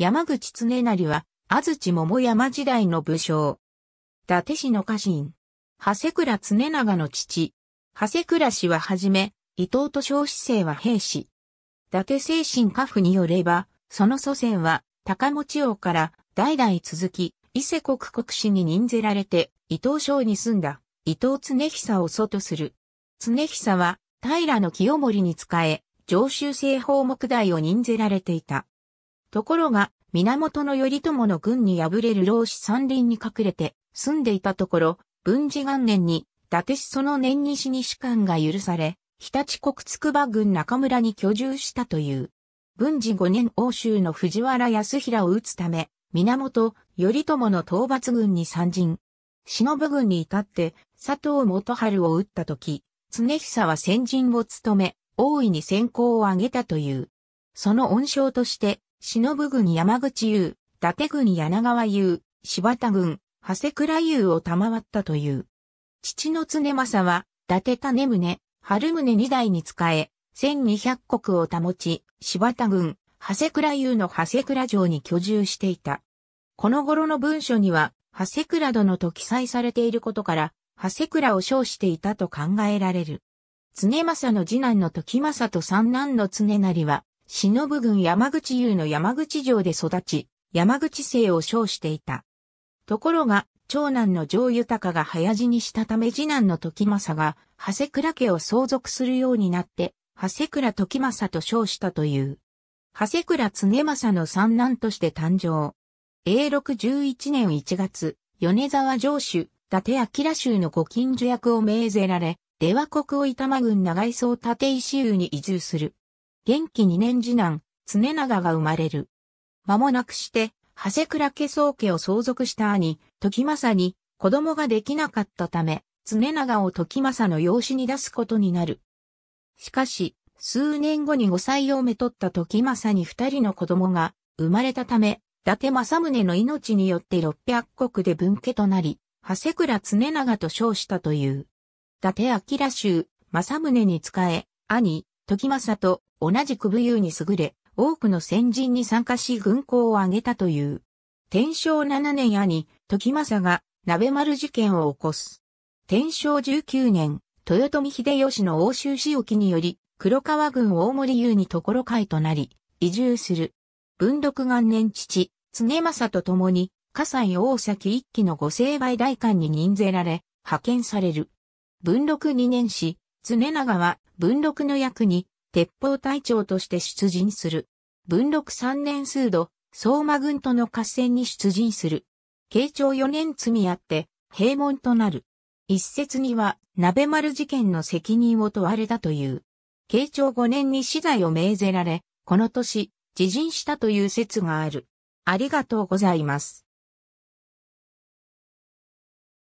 山口常成は、安土桃山時代の武将。伊達氏の家臣。長谷倉常長の父。長谷倉氏ははじめ、伊藤と小子生は兵士。伊達精神家父によれば、その祖先は、高持王から代々続き、伊勢国国氏に任ぜられて、伊藤省に住んだ、伊藤常久を祖とする。常久は、平の清盛に仕え、上州政法目代を任ぜられていた。ところが、源頼朝の軍に敗れる老子山林に隠れて住んでいたところ、文治元年に、伊達市その年に西に士官が許され、日立国筑波郡中村に居住したという。文治五年欧州の藤原康平を討つため、源頼朝の討伐軍に参陣。忍軍に至って佐藤元春を討った時、常久は先陣を務め、大いに先行を挙げたという。その恩賞として、忍郡山口優、伊達郡柳川優、柴田郡、長谷倉優を賜ったという。父の常政は、伊達種宗、春宗二代に仕え、千二百国を保ち、柴田郡、長谷倉優の長谷倉城に居住していた。この頃の文書には、長谷倉殿と記載されていることから、長谷倉を称していたと考えられる。常政の次男の時政と三男の常成は、忍軍山口優の山口城で育ち、山口姓を称していた。ところが、長男の城豊が早死にしたため次男の時政が、長谷倉家を相続するようになって、長谷倉時政と称したという。長谷倉常政の三男として誕生。永禄11年1月、米沢城主、伊達明州の御近所役を命ぜられ、出羽国を板間郡長磯立石湯に移住する。元気二年次男、常長が生まれる。間もなくして、長谷倉家宗家を相続した兄、時政に子供ができなかったため、常長を時政の養子に出すことになる。しかし、数年後に5歳をめとった時政に二人の子供が生まれたため、伊達政宗の命によって600国で分家となり、長谷倉常長と称したという。伊達明州、政宗に仕え、兄、時政と同じく武勇に優れ、多くの先人に参加し軍功を挙げたという。天正7年兄、時政が、鍋丸事件を起こす。天正19年、豊臣秀吉の欧州仕置きにより、黒川軍大森優にところ会となり、移住する。文禄元年父、常政と共に、河西大崎一期の御成敗大官に任ぜられ、派遣される。文禄2年史・常長は文禄の役に、鉄砲隊長として出陣する。文禄三年数度、相馬軍との合戦に出陣する。慶長四年積みあって、平門となる。一説には、鍋丸事件の責任を問われたという。慶長五年に死罪を命ぜられ、この年、自陣したという説がある。ありがとうございます。